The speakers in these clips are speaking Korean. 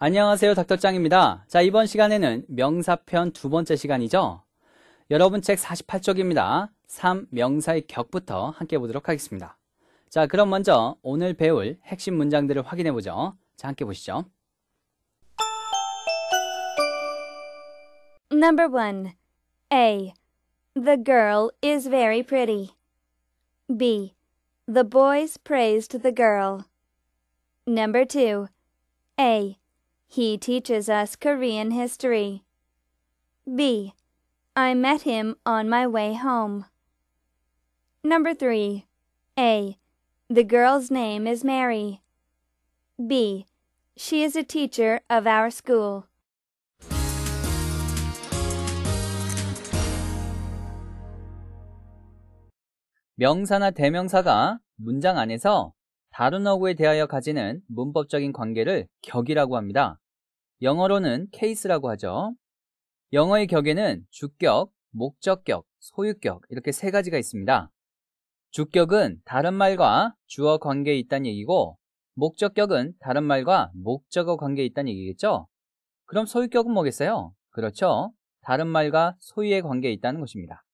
안녕하세요 닥터짱입니다. 자 이번 시간에는 명사편 두 번째 시간이죠. 여러분 책 48쪽입니다. 3. 명사의 격부터 함께 보도록 하겠습니다. 자 그럼 먼저 오늘 배울 핵심 문장들을 확인해 보죠. 자 함께 보시죠. Number 1. A. The girl is very pretty. B. The boys praised the girl. Number 2. A. He teaches us Korean history. B. I met him on my way home. Number 3. A. The girl's name is Mary. B. She is a teacher of our school. 명사나 대명사가 문장 안에서 다른 어구에 대하여 가지는 문법적인 관계를 격이라고 합니다. 영어로는 케이스라고 하죠. 영어의 격에는 주격, 목적격, 소유격 이렇게 세 가지가 있습니다. 주격은 다른 말과 주어 관계에 있다는 얘기고 목적격은 다른 말과 목적어 관계에 있다는 얘기겠죠? 그럼 소유격은 뭐겠어요? 그렇죠. 다른 말과 소유의 관계에 있다는 것입니다.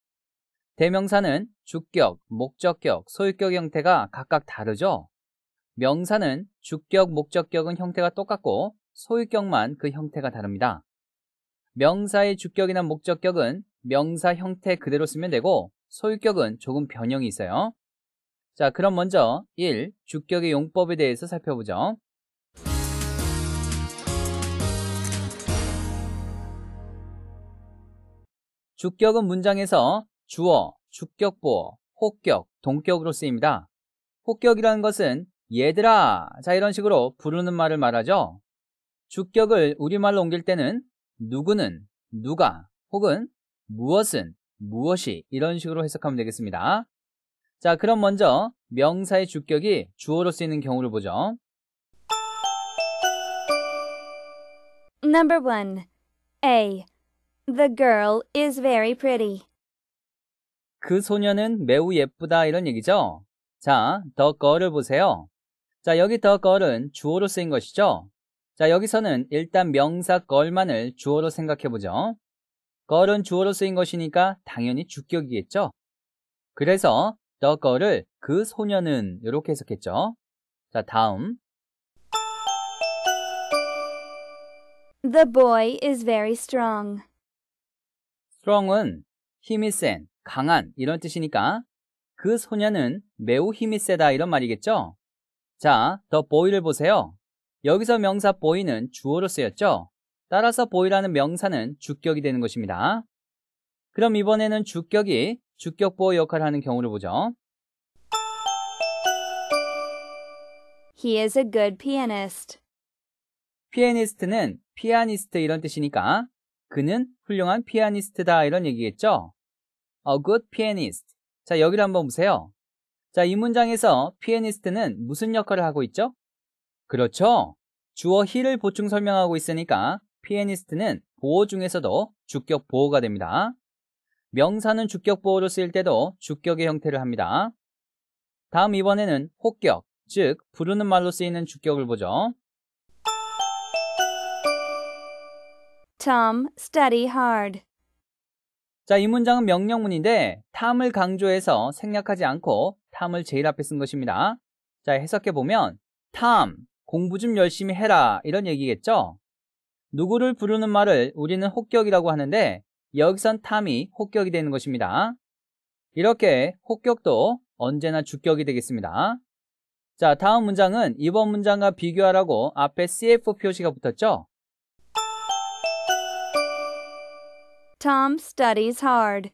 대명사는 주격, 목적격, 소유격 형태가 각각 다르죠? 명사는 주격, 목적격은 형태가 똑같고 소유격만 그 형태가 다릅니다. 명사의 주격이나 목적격은 명사 형태 그대로 쓰면 되고 소유격은 조금 변형이 있어요. 자, 그럼 먼저 1. 주격의 용법에 대해서 살펴보죠. 주격은 문장에서 주어, 주격보어, 혹격 동격으로 쓰입니다. 혹격이라는 것은 얘들아 자 이런 식으로 부르는 말을 말하죠. 주격을 우리말로 옮길 때는 누구는 누가 혹은 무엇은 무엇이 이런 식으로 해석하면 되겠습니다. 자 그럼 먼저 명사의 주격이 주어로 쓰이는 경우를 보죠. Number 1. A. The girl is very pretty. 그 소녀는 매우 예쁘다 이런 얘기죠. 자, the girl을 보세요. 자, 여기 더 걸은 주어로 쓰인 것이죠. 자, 여기서는 일단 명사 걸만을 주어로 생각해 보죠. 걸은 주어로 쓰인 것이니까 당연히 주격이겠죠. 그래서 더 걸을 그 소녀는 이렇게 해석했죠. 자, 다음. The boy is very strong. strong은 힘이 센, 강한 이런 뜻이니까 그 소녀는 매우 힘이 세다 이런 말이겠죠. 자, 더 보이를 보세요. 여기서 명사 보이는 주어로 쓰였죠? 따라서 보이라는 명사는 주격이 되는 것입니다. 그럼 이번에는 주격이 주격 보호 역할을 하는 경우를 보죠. He is a good pianist. 피아니스트는 피아니스트 이런 뜻이니까 그는 훌륭한 피아니스트다 이런 얘기겠죠? A good pianist. 자, 여기를 한번 보세요. 자, 이 문장에서 피에니스트는 무슨 역할을 하고 있죠? 그렇죠. 주어 히를 보충 설명하고 있으니까 피에니스트는 보호 중에서도 주격 보호가 됩니다. 명사는 주격 보호로 쓰일 때도 주격의 형태를 합니다. 다음 이번에는 혹격즉 부르는 말로 쓰이는 주격을 보죠. Tom, study hard. 자, 이 문장은 명령문인데 탐을 강조해서 생략하지 않고 탐을 제일 앞에 쓴 것입니다. 자, 해석해 보면 탐, 공부 좀 열심히 해라 이런 얘기겠죠? 누구를 부르는 말을 우리는 혹격이라고 하는데 여기선 탐이 혹격이 되는 것입니다. 이렇게 혹격도 언제나 주격이 되겠습니다. 자, 다음 문장은 이번 문장과 비교하라고 앞에 CF 표시가 붙었죠? Tom studies hard.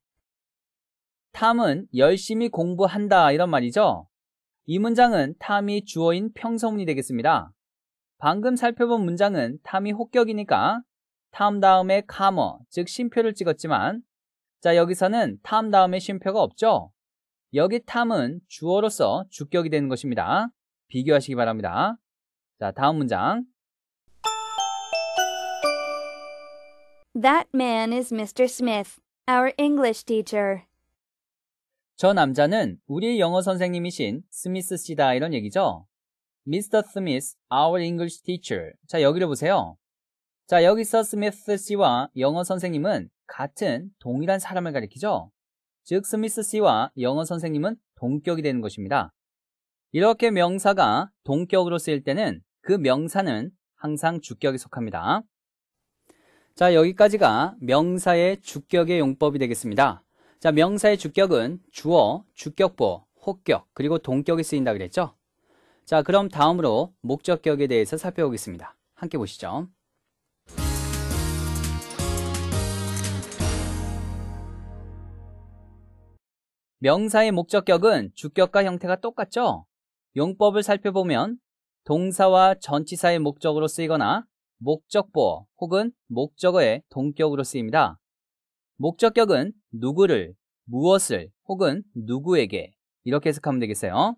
탐은 열심히 공부한다 이런 말이죠. 이 문장은 탐이 주어인 평서문이 되겠습니다. 방금 살펴본 문장은 탐이 혹격이니까탐 다음에 카머, 즉 심표를 찍었지만 자 여기서는 탐 다음에 심표가 없죠. 여기 탐은 주어로서 주격이 되는 것입니다. 비교하시기 바랍니다. 자 다음 문장 That man is Mr. Smith, our English teacher. 저 남자는 우리 영어 선생님이신 스미스 씨다 이런 얘기죠. Mr. Smith, our English teacher. 자, 여기를 보세요. 자, 여기서 스미스 씨와 영어 선생님은 같은 동일한 사람을 가리키죠. 즉, 스미스 씨와 영어 선생님은 동격이 되는 것입니다. 이렇게 명사가 동격으로 쓰일 때는 그 명사는 항상 주격에 속합니다. 자, 여기까지가 명사의 주격의 용법이 되겠습니다. 자, 명사의 주격은 주어, 주격보, 혹격 그리고 동격이 쓰인다 그랬죠? 자, 그럼 다음으로 목적격에 대해서 살펴보겠습니다. 함께 보시죠. 명사의 목적격은 주격과 형태가 똑같죠? 용법을 살펴보면 동사와 전치사의 목적으로 쓰이거나 목적보 혹은 목적어의 동격으로 쓰입니다. 목적격은 누구를, 무엇을 혹은 누구에게 이렇게 해석하면 되겠어요.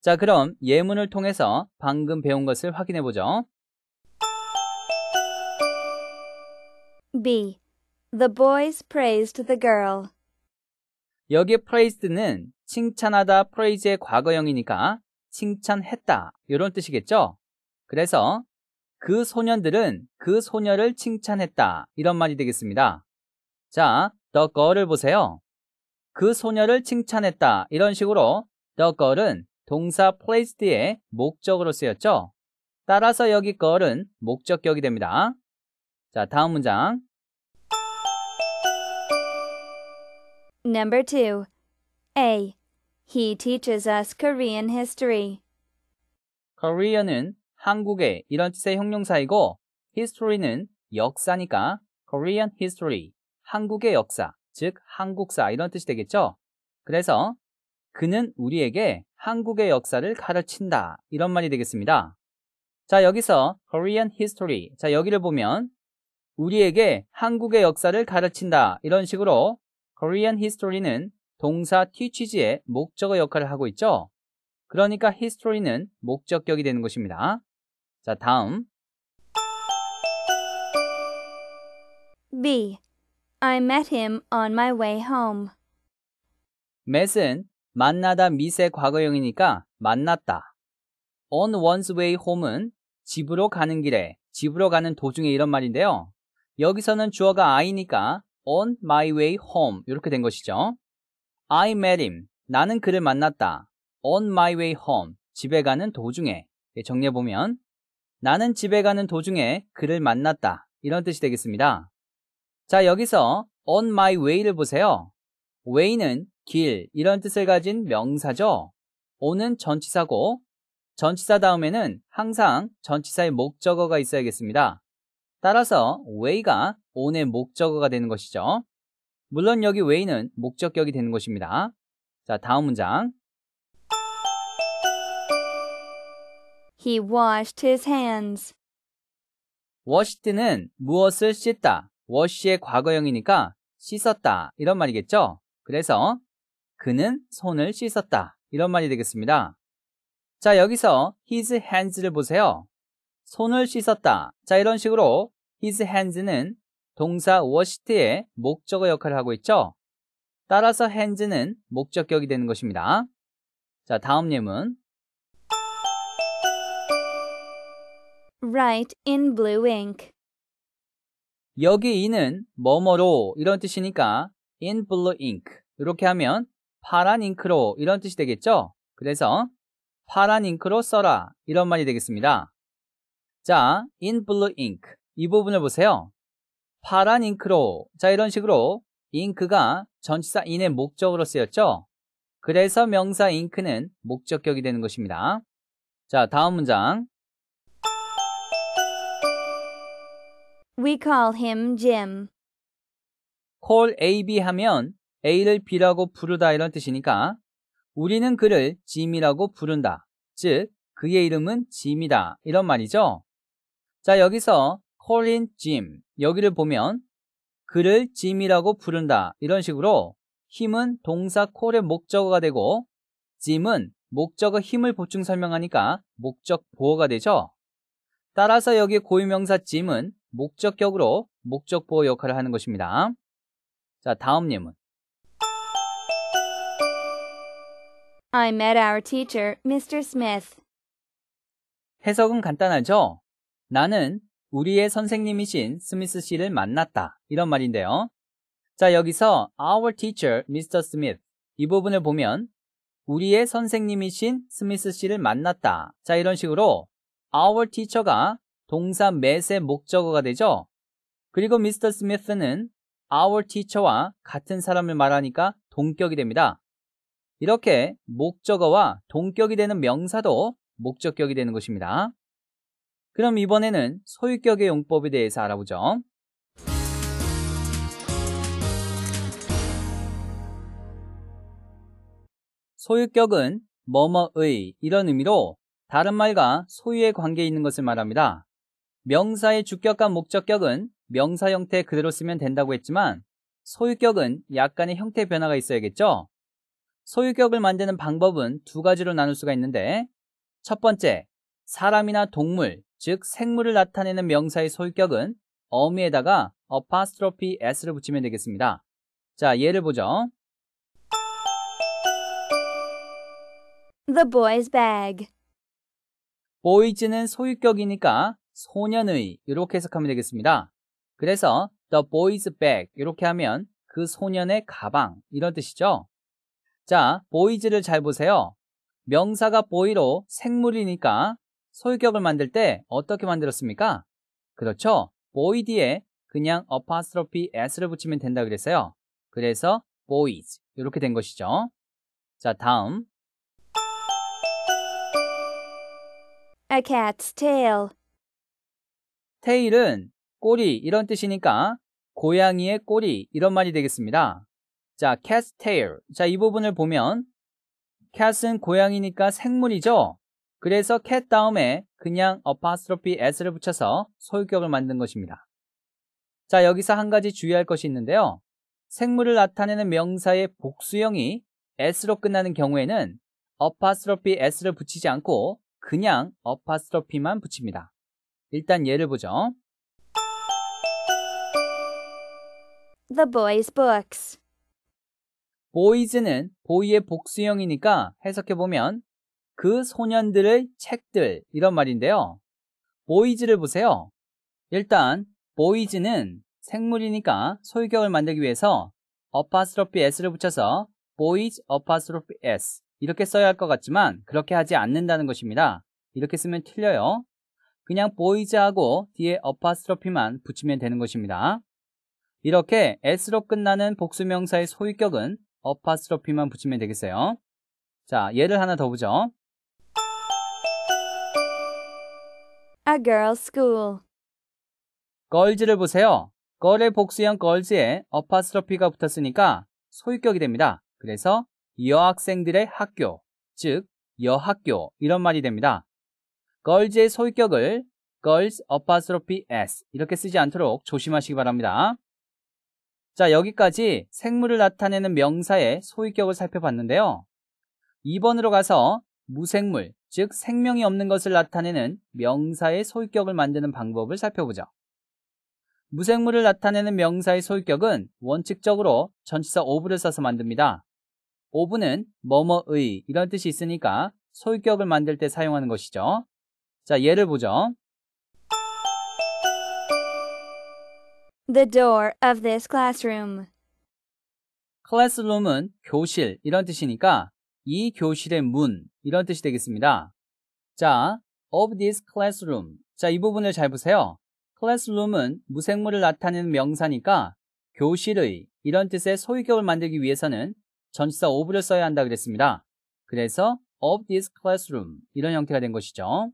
자, 그럼 예문을 통해서 방금 배운 것을 확인해 보죠. B. The boys praised the girl. 여기 praised는 칭찬하다 praise의 과거형이니까 칭찬했다 이런 뜻이겠죠? 그래서 그 소년들은 그 소녀를 칭찬했다. 이런 말이 되겠습니다. 자, the girl을 보세요. 그 소녀를 칭찬했다. 이런 식으로 the girl은 동사 place드의 목적으로 쓰였죠. 따라서 여기 girl은 목적격이 됩니다. 자, 다음 문장. Number 2. A. He teaches us Korean history. Korean은 한국의 이런 뜻의 형용사이고 history는 역사니까 Korean history, 한국의 역사, 즉 한국사 이런 뜻이 되겠죠. 그래서 그는 우리에게 한국의 역사를 가르친다 이런 말이 되겠습니다. 자 여기서 Korean history, 자 여기를 보면 우리에게 한국의 역사를 가르친다 이런 식으로 Korean history는 동사 t e a c h e 의 목적어 역할을 하고 있죠. 그러니까 history는 목적격이 되는 것입니다. 자, 다음. B. I met him on my way home. met은 만나다 미세 과거형이니까 만났다. on one's way home은 집으로 가는 길에, 집으로 가는 도중에 이런 말인데요. 여기서는 주어가 I니까 on my way home 이렇게 된 것이죠. I met him. 나는 그를 만났다. on my way home. 집에 가는 도중에. 예, 정리해보면 나는 집에 가는 도중에 그를 만났다. 이런 뜻이 되겠습니다. 자, 여기서 on my way를 보세요. way는 길 이런 뜻을 가진 명사죠. on은 전치사고 전치사 다음에는 항상 전치사의 목적어가 있어야겠습니다. 따라서 way가 on의 목적어가 되는 것이죠. 물론 여기 way는 목적격이 되는 것입니다. 자, 다음 문장. He washed his hands. washed는 무엇을 씻다, wash의 과거형이니까 씻었다 이런 말이겠죠? 그래서 그는 손을 씻었다 이런 말이 되겠습니다. 자 여기서 his hands를 보세요. 손을 씻었다. 자 이런 식으로 his hands는 동사 washed의 목적어 역할을 하고 있죠. 따라서 hands는 목적격이 되는 것입니다. 자 다음 예문 Write in blue ink. 여기 이은 뭐뭐로 이런 뜻이니까 in blue ink 이렇게 하면 파란 잉크로 이런 뜻이 되겠죠? 그래서 파란 잉크로 써라 이런 말이 되겠습니다. 자, in blue ink 이 부분을 보세요. 파란 잉크로 자 이런 식으로 잉크가 전치사 in의 목적으로 쓰였죠? 그래서 명사 잉크는 목적격이 되는 것입니다. 자, 다음 문장 We call him Jim. call AB 하면 A를 B라고 부르다 이런 뜻이니까 우리는 그를 짐이라고 부른다. 즉, 그의 이름은 짐이다. 이런 말이죠. 자, 여기서 c a l i n 짐. 여기를 보면 그를 짐이라고 부른다. 이런 식으로 힘은 동사 콜의 목적어가 되고 짐은 목적어 힘을 보충 설명하니까 목적 보어가 되죠. 따라서 여기 고유명사 짐은 목적격으로 목적 보호 역할을 하는 것입니다. 자, 다음 예문. I met our teacher, Mr. Smith. 해석은 간단하죠? 나는 우리의 선생님이신 스미스 씨를 만났다. 이런 말인데요. 자, 여기서 our teacher, Mr. Smith. 이 부분을 보면 우리의 선생님이신 스미스 씨를 만났다. 자, 이런 식으로 our teacher가 동사 매세 목적어가 되죠. 그리고 미스터 스미스는 our teacher와 같은 사람을 말하니까 동격이 됩니다. 이렇게 목적어와 동격이 되는 명사도 목적격이 되는 것입니다. 그럼 이번에는 소유격의 용법에 대해서 알아보죠. 소유격은 뭐뭐의 이런 의미로 다른 말과 소유의 관계에 있는 것을 말합니다. 명사의 주격과 목적격은 명사 형태 그대로 쓰면 된다고 했지만 소유격은 약간의 형태 변화가 있어야겠죠? 소유격을 만드는 방법은 두 가지로 나눌 수가 있는데 첫 번째, 사람이나 동물, 즉 생물을 나타내는 명사의 소유격은 어미에다가 apostrophe s를 붙이면 되겠습니다. 자, 예를 보죠. The boy's bag. o 이즈는 소유격이니까 소년의 이렇게 해석하면 되겠습니다. 그래서 the boy's bag 이렇게 하면 그 소년의 가방 이런 뜻이죠. 자, boys를 잘 보세요. 명사가 boy로 생물이니까 소유격을 만들 때 어떻게 만들었습니까? 그렇죠. boy 뒤에 그냥 apostrophe s를 붙이면 된다 그랬어요. 그래서 boys 이렇게 된 것이죠. 자, 다음 A cat's tail 테일은 꼬리 이런 뜻이니까 고양이의 꼬리 이런 말이 되겠습니다. 자, cat's tail. 자, 이 부분을 보면 cat은 고양이니까 생물이죠. 그래서 cat 다음에 그냥 apostrophe s를 붙여서 소유격을 만든 것입니다. 자, 여기서 한 가지 주의할 것이 있는데요. 생물을 나타내는 명사의 복수형이 s로 끝나는 경우에는 apostrophe s를 붙이지 않고 그냥 apostrophe만 붙입니다. 일단 예를 보죠. The boys' books. boys는 보이의 복수형이니까 해석해보면 그 소년들의 책들 이런 말인데요. boys를 보세요. 일단 boys는 생물이니까 소유격을 만들기 위해서 apostrophe s를 붙여서 boys apostrophe s 이렇게 써야 할 것 같지만 그렇게 하지 않는다는 것입니다. 이렇게 쓰면 틀려요. 그냥 보이즈 하고 뒤에 어파스트로피만 붙이면 되는 것입니다. 이렇게 s로 끝나는 복수명사의 소유격은 어파스트로피만 붙이면 되겠어요. 자, 예를 하나 더 보죠. A girl's school. 걸즈를 보세요. 걸의 복수형 걸즈에 어파스트로피가 붙었으니까 소유격이 됩니다. 그래서 여학생들의 학교, 즉 여학교 이런 말이 됩니다. girls의 소유격을 girls apostrophe s 이렇게 쓰지 않도록 조심하시기 바랍니다. 자, 여기까지 생물을 나타내는 명사의 소유격을 살펴봤는데요. 2번으로 가서 무생물, 즉 생명이 없는 것을 나타내는 명사의 소유격을 만드는 방법을 살펴보죠. 무생물을 나타내는 명사의 소유격은 원칙적으로 전치사 오브를 써서 만듭니다. 오브는 뭐뭐의 이런 뜻이 있으니까 소유격을 만들 때 사용하는 것이죠. 자, 예를 보죠. The door of this classroom. classroom은 교실 이런 뜻이니까 이 교실의 문 이런 뜻이 되겠습니다. 자, of this classroom. 자, 이 부분을 잘 보세요. classroom은 무생물을 나타내는 명사니까 교실의 이런 뜻의 소유격을 만들기 위해서는 전치사 of를 써야 한다 그랬습니다. 그래서 of this classroom 이런 형태가 된 것이죠.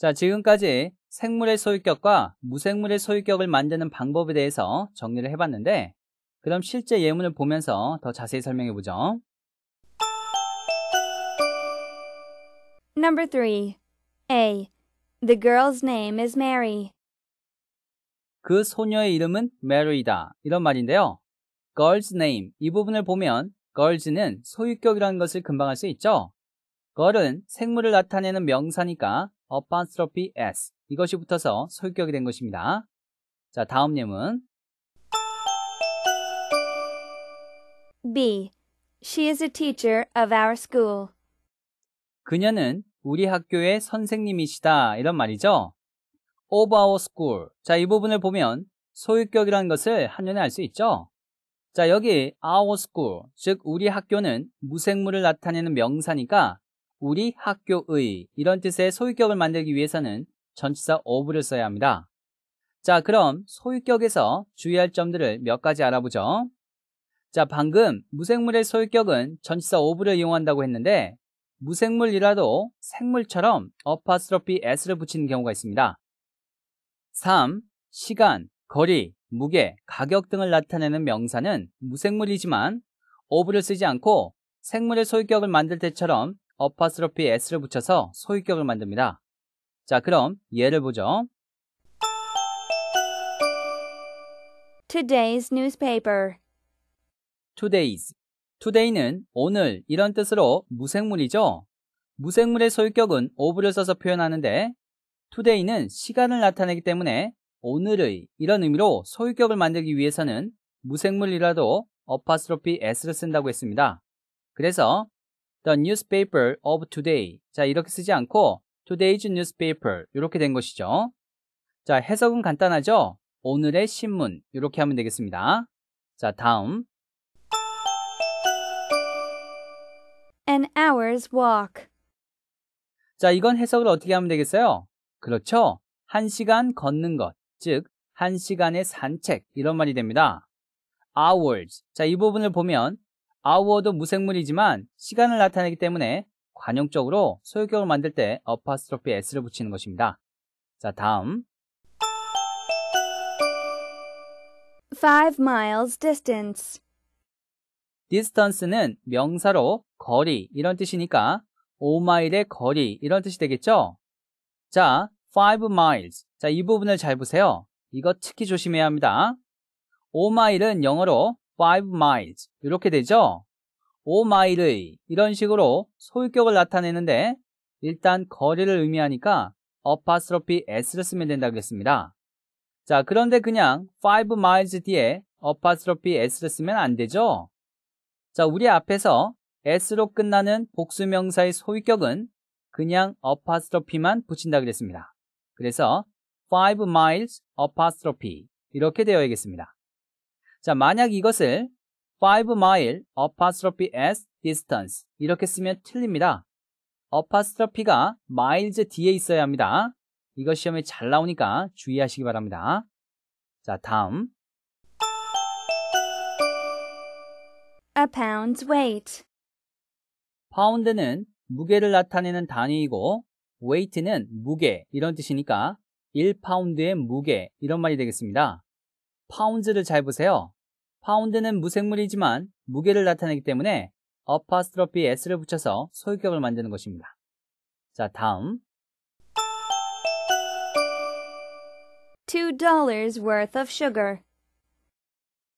자, 지금까지 생물의 소유격과 무생물의 소유격을 만드는 방법에 대해서 정리를 해봤는데 그럼 실제 예문을 보면서 더 자세히 설명해 보죠. Number 3. A. The girl's name is Mary. 그 소녀의 이름은 Mary다. 이런 말인데요. girl's name 이 부분을 보면 girls는 소유격이라는 것을 금방 알 수 있죠. girl은 생물을 나타내는 명사니까 apostrophe s 이것이 붙어서 소유격이 된 것입니다. 자, 다음 예문. B. She is a teacher of our school. 그녀는 우리 학교의 선생님이시다 이런 말이죠. of our school. 자, 이 부분을 보면 소유격이라는 것을 한눈에 알 수 있죠. 자, 여기 our school, 즉 우리 학교는 무생물을 나타내는 명사니까 우리 학교의 이런 뜻의 소유격을 만들기 위해서는 전치사 of를 써야 합니다. 자, 그럼 소유격에서 주의할 점들을 몇 가지 알아보죠. 자, 방금 무생물의 소유격은 전치사 of를 이용한다고 했는데 무생물이라도 생물처럼 어파스트로피 s를 붙이는 경우가 있습니다. 3. 시간, 거리, 무게, 가격 등을 나타내는 명사는 무생물이지만 of를 쓰지 않고 생물의 소유격을 만들 때처럼 어파스로피 s를 붙여서 소유격을 만듭니다. 자, 그럼 예를 보죠. Today's newspaper. Today's. Today는 오늘 이런 뜻으로 무생물이죠. 무생물의 소유격은 오브를 써서 표현하는데 today는 시간을 나타내기 때문에 오늘의 이런 의미로 소유격을 만들기 위해서는 무생물이라도 어파스로피 s를 쓴다고 했습니다. 그래서 the newspaper of today. 자, 이렇게 쓰지 않고 today's newspaper. 이렇게 된 것이죠. 자, 해석은 간단하죠? 오늘의 신문. 이렇게 하면 되겠습니다. 자, 다음. An hour's walk. 자, 이건 해석을 어떻게 하면 되겠어요? 그렇죠. 한 시간 걷는 것. 즉, 한 시간의 산책. 이런 말이 됩니다. hours. 자, 이 부분을 보면 아우어도 무생물이지만 시간을 나타내기 때문에 관용적으로 소유격을 만들 때 어파스트로피 s를 붙이는 것입니다. 자, 다음. Five miles distance. distance는 명사로 거리 이런 뜻이니까 5마일의 거리 이런 뜻이 되겠죠? 자, 5 miles. 자, 이 부분을 잘 보세요. 이거 특히 조심해야 합니다. 5마일은 영어로 5 miles 이렇게 되죠. 5마일의 이런 식으로 소유격을 나타내는데 일단 거리를 의미하니까 apostrophe s를 쓰면 된다고 했습니다. 자 그런데 그냥 5 miles 뒤에 apostrophe s를 쓰면 안 되죠. 자 우리 앞에서 s로 끝나는 복수명사의 소유격은 그냥 apostrophe만 붙인다 그랬습니다. 그래서 5 miles apostrophe 이렇게 되어야겠습니다. 자, 만약 이것을 5 mile apostrophe s distance 이렇게 쓰면 틀립니다. apostrophe가 miles 뒤에 있어야 합니다. 이거 시험에 잘 나오니까 주의하시기 바랍니다. 자, 다음. a pound's weight 파운드는 무게를 나타내는 단위이고 웨이트는 무게 이런 뜻이니까 1파운드의 무게 이런 말이 되겠습니다. 파운드를 잘 보세요. 파운드는 무생물이지만 무게를 나타내기 때문에 어파스트로피 s를 붙여서 소유격을 만드는 것입니다. 자, 다음. $2 worth of sugar.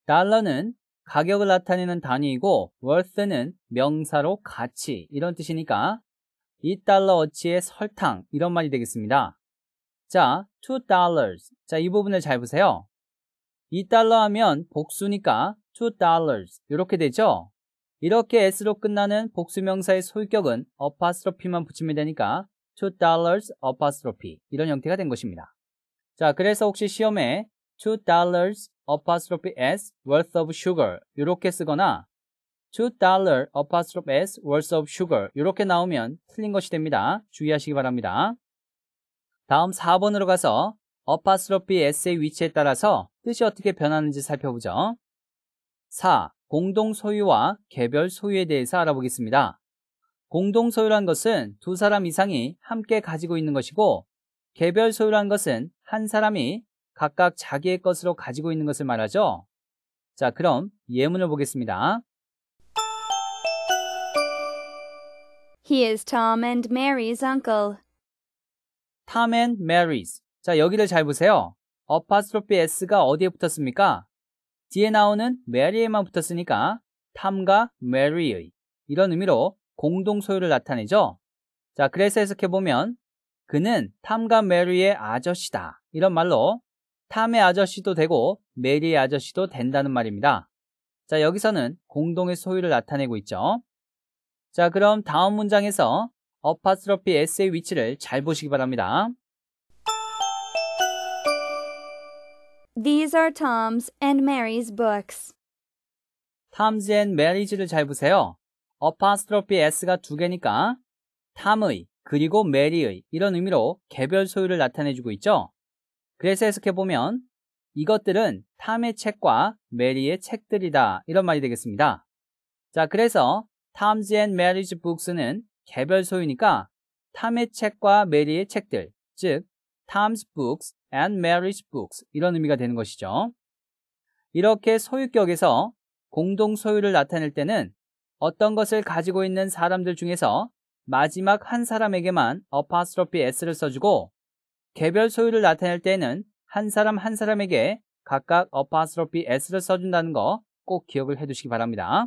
달러는 가격을 나타내는 단위이고 worth는 명사로 가치 이런 뜻이니까 이달러 어치의 설탕 이런 말이 되겠습니다. 자, $2. 자, 이 부분을 잘 보세요. 2달러 하면 복수니까 two dollars 이렇게 되죠. 이렇게 s로 끝나는 복수명사의 소유격은 apostrophe만 붙이면 되니까 two dollars apostrophe 이런 형태가 된 것입니다. 자, 그래서 혹시 시험에 two dollars apostrophe s worth of sugar 이렇게 쓰거나 two dollar apostrophe s worth of sugar 이렇게 나오면 틀린 것이 됩니다. 주의하시기 바랍니다. 다음 4번으로 가서 apostrophe s의 위치에 따라서 뜻이 어떻게 변하는지 살펴보죠. 4. 공동 소유와 개별 소유에 대해서 알아보겠습니다. 공동 소유란 것은 두 사람 이상이 함께 가지고 있는 것이고, 개별 소유란 것은 한 사람이 각각 자기의 것으로 가지고 있는 것을 말하죠. 자, 그럼 예문을 보겠습니다. He is Tom and Mary's uncle. Tom and Mary's. 자, 여기를 잘 보세요. 어파스로피 s가 어디에 붙었습니까? 뒤에 나오는 메리에만 붙었으니까 탐과 메리의 이런 의미로 공동 소유를 나타내죠. 자, 그래서 해석해보면 그는 탐과 메리의 아저씨다. 이런 말로 탐의 아저씨도 되고 메리의 아저씨도 된다는 말입니다. 자, 여기서는 공동의 소유를 나타내고 있죠. 자, 그럼 다음 문장에서 어파스로피 S의 위치를 잘 보시기 바랍니다. These are Tom's and Mary's books. Tom's and Mary's를 잘 보세요. a p o s t r s가 두 개니까 탐의 그리고 메리의 이런 의미로 개별 소유를 나타내주고 있죠. 그래서 해석해보면 이것들은 탐의 책과 메리의 책들이다 이런 말이 되겠습니다. 자 그래서 Tom's and Mary's books는 개별 소유니까 탐의 책과 메리의 책들 즉 Tom's books and m a r r i books 이런 의미가 되는 것이죠. 이렇게 소유격에서 공동 소유를 나타낼 때는 어떤 것을 가지고 있는 사람들 중에서 마지막 한 사람에게만 apostrophe s를 써주고 개별 소유를 나타낼 때는 한 사람 한 사람에게 각각 apostrophe s를 써준다는 거 꼭 기억을 해두시기 바랍니다.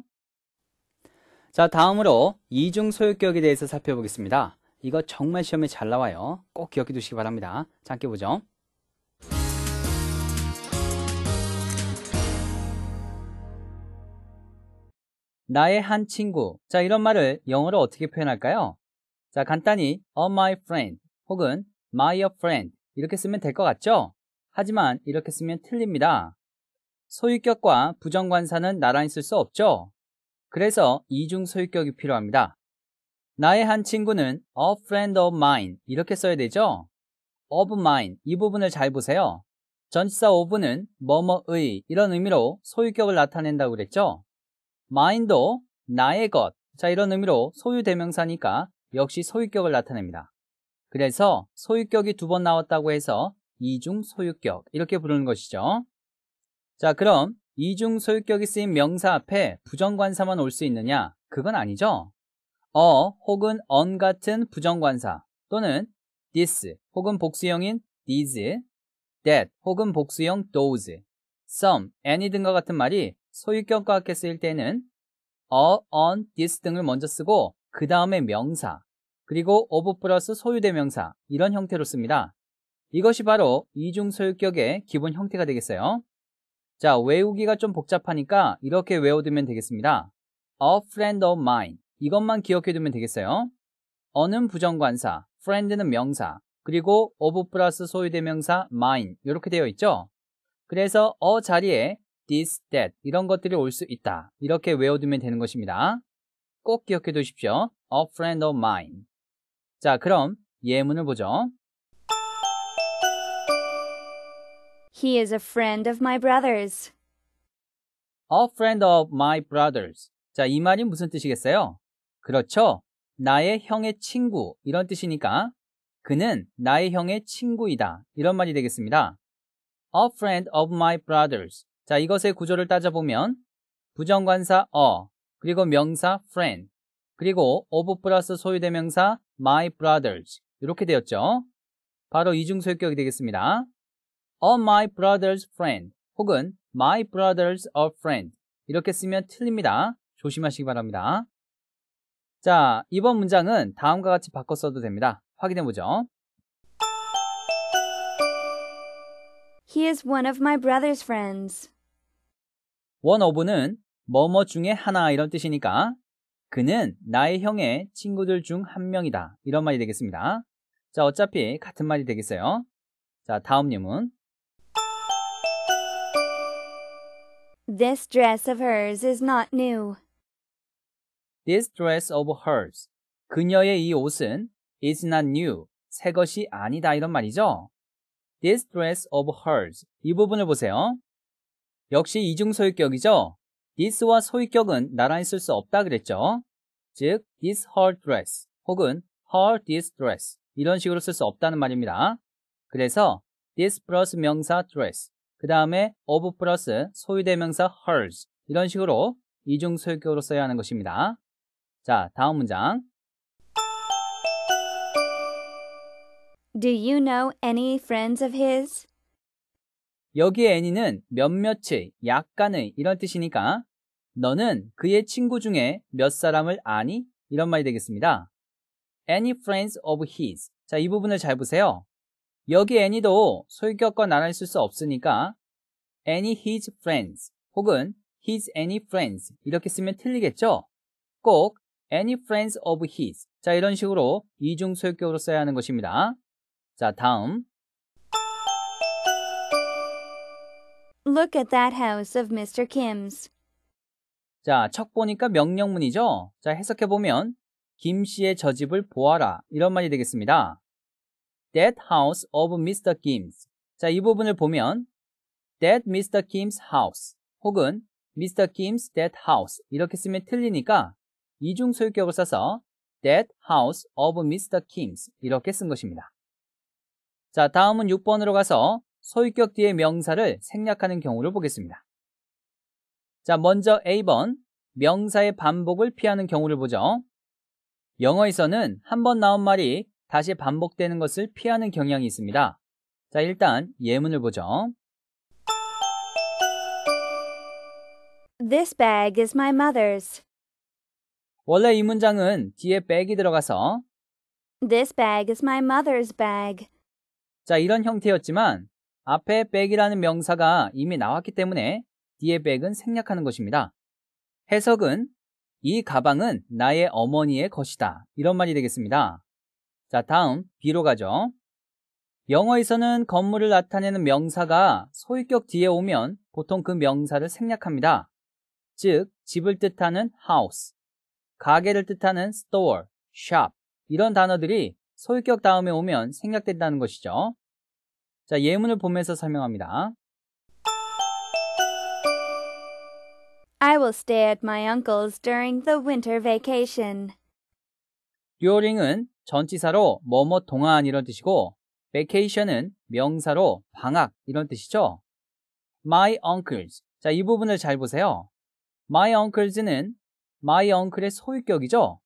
자, 다음으로 이중 소유격에 대해서 살펴보겠습니다. 이거 정말 시험에 잘 나와요. 꼭 기억해 두시기 바랍니다. 자, 함께 보죠. 나의 한 친구. 자, 이런 말을 영어로 어떻게 표현할까요? 자, 간단히 on my friend 혹은 my friend 이렇게 쓰면 될 것 같죠? 하지만 이렇게 쓰면 틀립니다. 소유격과 부정관사는 나란히 쓸 수 없죠? 그래서 이중 소유격이 필요합니다. 나의 한 친구는 a friend of mine 이렇게 써야 되죠? of mine 이 부분을 잘 보세요. 전치사 of는 뭐뭐의 이런 의미로 소유격을 나타낸다고 그랬죠? 마인도 나의 것. 자, 이런 의미로 소유 대명사니까 역시 소유격을 나타냅니다. 그래서 소유격이 두 번 나왔다고 해서 이중 소유격 이렇게 부르는 것이죠. 자, 그럼 이중 소유격이 쓰인 명사 앞에 부정관사만 올 수 있느냐? 그건 아니죠. 어 혹은 언 같은 부정관사 또는 this 혹은 복수형인 these, that 혹은 복수형 those, some, any 등과 같은 말이 소유격과학에 쓰일 때는 a, on, this 등을 먼저 쓰고 그 다음에 명사, 그리고 of 플러스 소유대명사 이런 형태로 씁니다. 이것이 바로 이중소유격의 기본 형태가 되겠어요. 자, 외우기가 좀 복잡하니까 이렇게 외워두면 되겠습니다. A friend of mine 이것만 기억해두면 되겠어요. 어는 부정관사, friend는 명사, 그리고 of 플러스 소유대명사 mine 이렇게 되어 있죠. 그래서 어 자리에 this, that 이런 것들이 올 수 있다. 이렇게 외워두면 되는 것입니다. 꼭 기억해 두십시오. A friend of mine. 자, 그럼 예문을 보죠. He is a friend of my brother's. A friend of my brother's. 자, 이 말이 무슨 뜻이겠어요? 그렇죠. 나의 형의 친구. 이런 뜻이니까 그는 나의 형의 친구이다. 이런 말이 되겠습니다. A friend of my brothers. 자, 이것의 구조를 따져보면 부정관사 어, 그리고 명사 friend, 그리고 of 플러스 소유대명사 my brothers 이렇게 되었죠. 바로 이중소유격이 되겠습니다. a 어, my brother's friend 혹은 my brother's a friend 이렇게 쓰면 틀립니다. 조심하시기 바랍니다. 자, 이번 문장은 다음과 같이 바꿔 써도 됩니다. 확인해 보죠. He is one of my brother's friends. one of는 뭐뭐 중에 하나 이런 뜻이니까 그는 나의 형의 친구들 중 한 명이다. 이런 말이 되겠습니다. 자, 어차피 같은 말이 되겠어요. 자, 다음 예문. This dress of hers is not new. This dress of hers. 그녀의 이 옷은 is not new. 새 것이 아니다. 이런 말이죠. This dress of hers. 이 부분을 보세요. 역시 이중소유격이죠. this와 소유격은 나란히 쓸 수 없다 그랬죠. 즉, this her dress 혹은 her this dress 이런 식으로 쓸 수 없다는 말입니다. 그래서 this 플러스 명사 dress 그 다음에 of 플러스 소유대명사 hers 이런 식으로 이중소유격으로 써야 하는 것입니다. 자, 다음 문장. Do you know any friends of his? 여기 애니는 몇몇의, 약간의 이런 뜻이니까 너는 그의 친구 중에 몇 사람을 아니? 이런 말이 되겠습니다. Any friends of his. 자, 이 부분을 잘 보세요. 여기 애니도 소유격과 나란히 수 없으니까 any his friends 혹은 his any friends 이렇게 쓰면 틀리겠죠? 꼭 any friends of his 자 이런 식으로 이중 소유격으로 써야 하는 것입니다. 자 다음 Look at that house of Mr. Kim's. 자, 척 보니까 명령문이죠? 자, 해석해보면 김 씨의 저 집을 보아라 이런 말이 되겠습니다. That house of Mr. Kim's. 자, 이 부분을 보면 That Mr. Kim's house 혹은 Mr. Kim's that house 이렇게 쓰면 틀리니까 이중 소유격을 써서 That house of Mr. Kim's 이렇게 쓴 것입니다. 자, 다음은 6번으로 가서 소유격 뒤에 명사를 생략하는 경우를 보겠습니다. 자, 먼저 A번 명사의 반복을 피하는 경우를 보죠. 영어에서는 한 번 나온 말이 다시 반복되는 것을 피하는 경향이 있습니다. 자, 일단 예문을 보죠. This bag is my mother's. 원래 이 문장은 뒤에 bag이 들어가서 This bag is my mother's bag. 자, 이런 형태였지만 앞에 백이라는 명사가 이미 나왔기 때문에 뒤에 백은 생략하는 것입니다. 해석은 이 가방은 나의 어머니의 것이다. 이런 말이 되겠습니다. 자, 다음 B로 가죠. 영어에서는 건물을 나타내는 명사가 소유격 뒤에 오면 보통 그 명사를 생략합니다. 즉, 집을 뜻하는 house, 가게를 뜻하는 store, shop 이런 단어들이 소유격 다음에 오면 생략된다는 것이죠. 자, 예문을 보면서 설명합니다. I will stay at my uncle's during the winter vacation. 듀어링은 전치사로 뭐뭐 동안 이런 뜻이고 vacation은 명사로 방학 이런 뜻이죠. my uncles. 자, 이 부분을 잘 보세요. my uncles는 my uncle의 소유격이죠.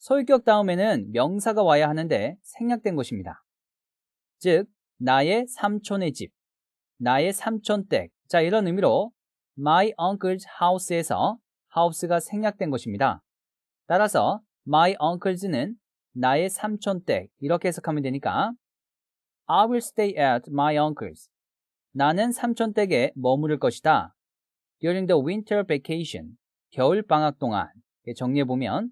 소유격 다음에는 명사가 와야 하는데 생략된 것입니다. 즉 나의 삼촌의 집, 나의 삼촌 댁. 자, 이런 의미로 my uncle's house에서 house가 생략된 것입니다. 따라서 my uncle's는 나의 삼촌 댁 이렇게 해석하면 되니까 I will stay at my uncle's. 나는 삼촌 댁에 머무를 것이다. During the winter vacation, 겨울 방학 동안 정리해 보면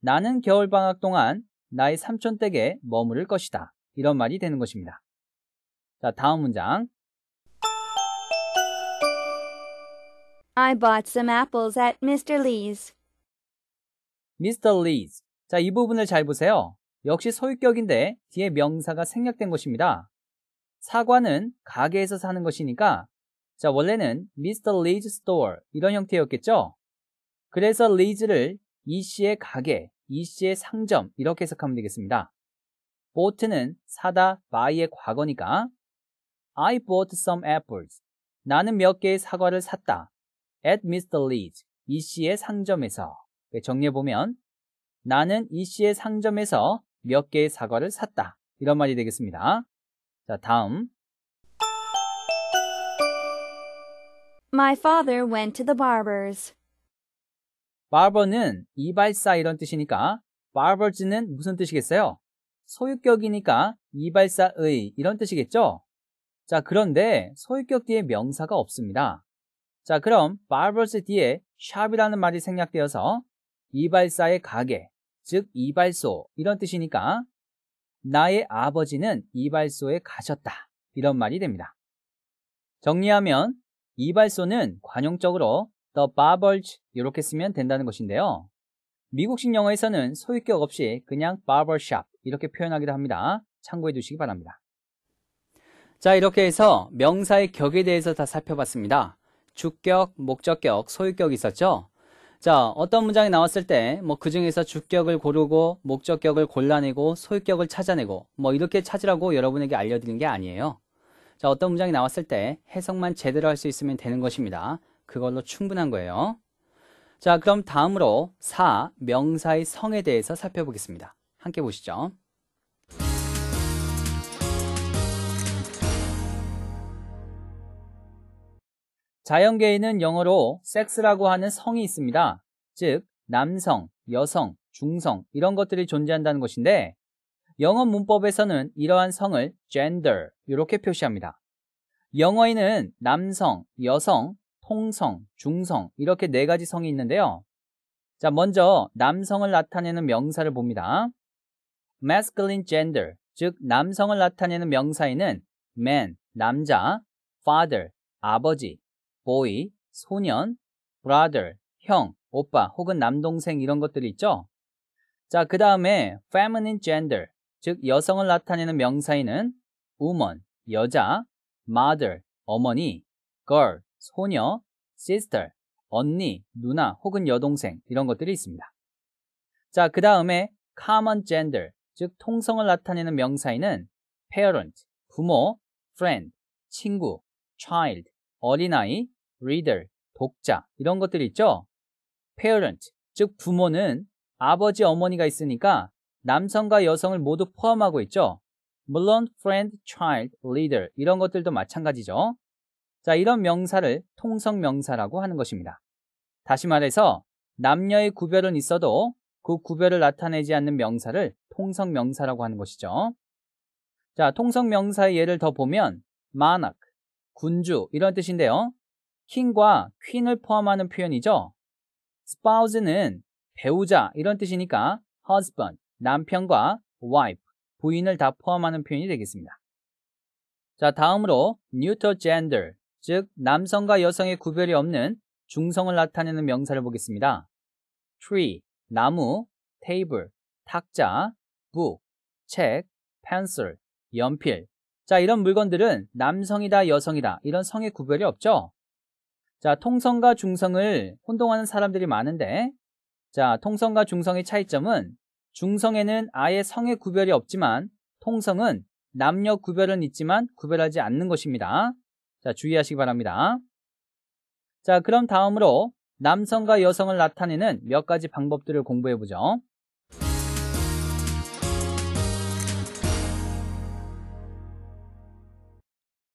나는 겨울 방학 동안 나의 삼촌 댁에 머무를 것이다. 이런 말이 되는 것입니다. 자, 다음 문장. I bought some apples at Mr. Lee's. Mr. Lee's. 자, 이 부분을 잘 보세요. 역시 소유격인데 뒤에 명사가 생략된 것입니다. 사과는 가게에서 사는 것이니까 자, 원래는 Mr. Lee's store 이런 형태였겠죠? 그래서 Lee's를 이 씨의 가게, 이 씨의 상점 이렇게 해석하면 되겠습니다. bought 는 사다, buy의 과거니까 I bought some apples. 나는 몇 개의 사과를 샀다. At Mr. Lee's. 이 씨의 상점에서. 그 정리해보면, 나는 이 씨의 상점에서 몇 개의 사과를 샀다. 이런 말이 되겠습니다. 자, 다음. My father went to the barber's. barber는 이발사 이런 뜻이니까 barber's는 무슨 뜻이겠어요? 소유격이니까 이발사의 이런 뜻이겠죠? 자, 그런데 소유격 뒤에 명사가 없습니다. 자, 그럼 barber's 뒤에 shop이라는 말이 생략되어서 이발사의 가게, 즉 이발소 이런 뜻이니까 나의 아버지는 이발소에 가셨다 이런 말이 됩니다. 정리하면 이발소는 관용적으로 the barber's 이렇게 쓰면 된다는 것인데요. 미국식 영어에서는 소유격 없이 그냥 barbershop 이렇게 표현하기도 합니다. 참고해 주시기 바랍니다. 자, 이렇게 해서 명사의 격에 대해서 다 살펴봤습니다. 주격, 목적격, 소유격 있었죠? 자, 어떤 문장이 나왔을 때, 뭐, 그 중에서 주격을 고르고, 목적격을 골라내고, 소유격을 찾아내고, 뭐, 이렇게 찾으라고 여러분에게 알려드린 게 아니에요. 자, 어떤 문장이 나왔을 때, 해석만 제대로 할 수 있으면 되는 것입니다. 그걸로 충분한 거예요. 자, 그럼 다음으로 사, 명사의 성에 대해서 살펴보겠습니다. 함께 보시죠. 자연계에는 영어로 섹스라고 하는 성이 있습니다. 즉, 남성, 여성, 중성 이런 것들이 존재한다는 것인데 영어 문법에서는 이러한 성을 gender 이렇게 표시합니다. 영어에는 남성, 여성, 통성, 중성 이렇게 네 가지 성이 있는데요. 자, 먼저 남성을 나타내는 명사를 봅니다. masculine gender, 즉 남성을 나타내는 명사에는 man, 남자, father, 아버지, boy, 소년, brother, 형, 오빠 혹은 남동생 이런 것들이 있죠. 자, 그 다음에 feminine gender, 즉 여성을 나타내는 명사에는 woman, 여자, mother, 어머니, girl, 소녀, sister, 언니, 누나 혹은 여동생 이런 것들이 있습니다. 자, 그 다음에 common gender, 즉 통성을 나타내는 명사에는 parent, 부모, friend, 친구, child, 어린아이, reader, 독자 이런 것들이 있죠. parent, 즉 부모는 아버지, 어머니가 있으니까 남성과 여성을 모두 포함하고 있죠. 물론 friend, child, leader 이런 것들도 마찬가지죠. 자, 이런 명사를 통성 명사라고 하는 것입니다. 다시 말해서 남녀의 구별은 있어도 그 구별을 나타내지 않는 명사를 통성 명사라고 하는 것이죠. 자, 통성 명사의 예를 더 보면 m a n 만악, 군주 이런 뜻인데요. 킹과 퀸을 포함하는 표현이죠. spouse는 배우자 이런 뜻이니까 husband, 남편과 wife, 부인을 다 포함하는 표현이 되겠습니다. 자, 다음으로 neuter gender, 즉 남성과 여성의 구별이 없는 중성을 나타내는 명사를 보겠습니다. tree, 나무, table, 탁자, book, 책, pencil, 연필. 자, 이런 물건들은 남성이다, 여성이다, 이런 성의 구별이 없죠? 자, 통성과 중성을 혼동하는 사람들이 많은데, 자, 통성과 중성의 차이점은 중성에는 아예 성의 구별이 없지만 통성은 남녀 구별은 있지만 구별하지 않는 것입니다. 자, 주의하시기 바랍니다. 자, 그럼 다음으로 남성과 여성을 나타내는 몇 가지 방법들을 공부해 보죠.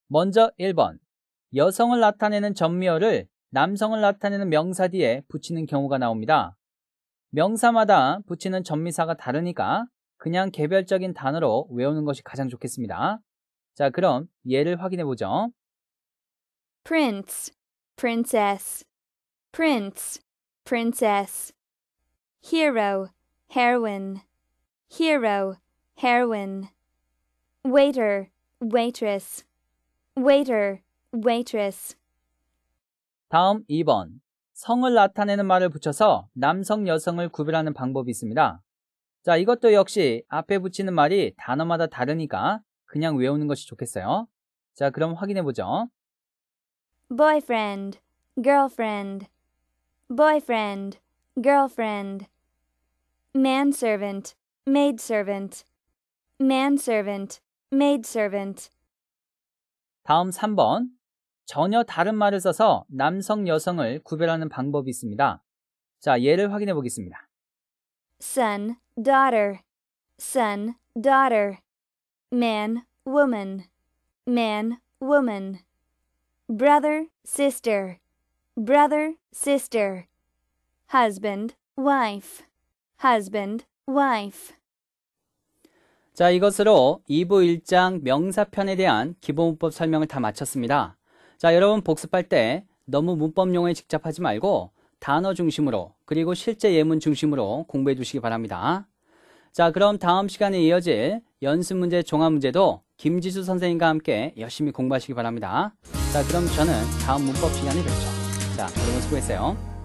먼저 1번 여성을 나타내는 전미어를 남성을 나타내는 명사 뒤에 붙이는 경우가 나옵니다. 명사마다 붙이는 전미사가 다르니까 그냥 개별적인 단어로 외우는 것이 가장 좋겠습니다. 자, 그럼 예를 확인해 보죠. prince, princess, prince, princess, hero, heroine, hero, heroine, waiter, waitress, waiter, waitress. 다음 2번. 성을 나타내는 말을 붙여서 남성, 여성을 구별하는 방법이 있습니다. 자, 이것도 역시 앞에 붙이는 말이 단어마다 다르니까 그냥 외우는 것이 좋겠어요. 자, 그럼 확인해 보죠. boyfriend, girlfriend, boyfriend, girlfriend, manservant, maidservant, manservant, maidservant. 다음 3번 전혀 다른 말을 써서 남성, 여성을 구별하는 방법이 있습니다. 자, 예를 확인해 보겠습니다. son, daughter, son, daughter, man, woman, man, woman, brother, sister, brother, sister, husband, wife, husband, wife. 자, 이것으로 2부 1장 명사편에 대한 기본 문법 설명을 다 마쳤습니다. 자, 여러분 복습할 때 너무 문법 용어에 직접하지 말고 단어 중심으로 그리고 실제 예문 중심으로 공부해 주시기 바랍니다. 자, 그럼 다음 시간에 이어질 연습 문제 종합 문제도 김지수 선생님과 함께 열심히 공부하시기 바랍니다. 자, 그럼 저는 다음 문법 시간에 뵙죠. 자, 여러분 수고했어요.